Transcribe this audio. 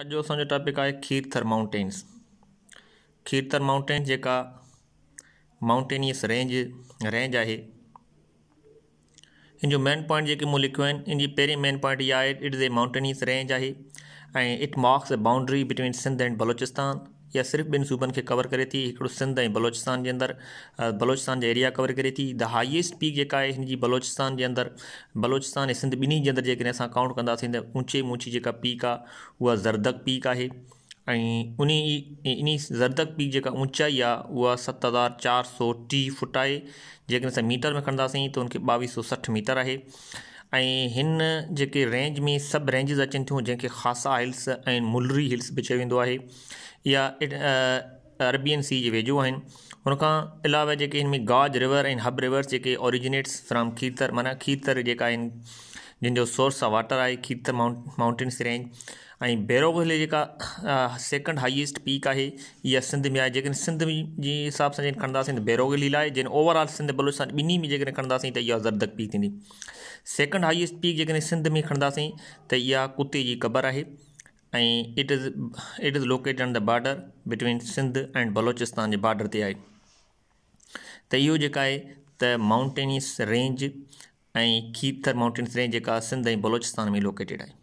अॼु असांजो टॉपिक आहे खीरथर माउंटेन्स खीरथर माउंटेन जेका माउंटेनियस रेंज रेंज आहे इन जो मेन पॉइंट जेके मूं लिखियूं आहिनि इन जी पहिरीं मेन पॉइंट इहा आहे इज़ ए माउंटेनियस रेंज आहे ऐं it marks a boundary between Sindh and Balochistan या सिर्फ़ बिन सूबनि खे कवर करे थी हिकिड़ो सिंध ऐं बलोचिस्तान के अंदर बलोचिस्तान जे एरिया कवर करे थी द हाईएस्ट पीक जेका आहे बलोचिस्तान के अंदर बलोचिस्तान ऐं सिंध ॿिन्ही जे अंदरि जेकॾहिं असां काउंट कह त ऊंची में पीक आहे ज़रदक पीक है ऐं इन ज़रदक पीक जी ऊंचाई आहे उहा हज़ार चार सौ टी फुट है जेकॾहिं मीटर में खणंदासीं तो उनखे ॿावीह सौ सठ मीटर है ऐं हिन जेके रेंज में सब रेंजिस अचन थियूं जंहिंखे ख़ासा हिल्स ऐं मुलरी हिल्स भी चयो वेंदो आहे या अरबियन सी जे वेझो आहिनि हुनखां अलावा जेके हिन गाज रिवर ऐं हब रिवर्स जेके ऑरिजिनेट्स फ्राम खीतर माना खीतर जेका आहिनि जिनो सोर्स आहे वाटर आहे खीत माउंट माउंटेन्स रेंज ऐं भैरव कोहले जेका सेकंड हाईएस्ट पीक है यह सिंध में आहे सिंध जे हिसाब से जंहिं खणंदासीं त भैरव कोहली ओवरऑल सिंध बलोचिस्तान बिन्हीं में जेकॾहिं खणंदासीं तो यह ज़रदक पीक थींदी सेकंड हाईएस्ट पीक जैसे सिंध में खड़ा तो यह तो कुत्ते की क़बर है ऐं it is it is located on the border between Sindh and Balochistan border border ते आहे त तो इहो जेका आहे माउंटेनियस रेंज ऐं खीतर माउंटेन्स रेंज जेका सिंध ऐं बलोचिस्तान में लोकेटेड आहे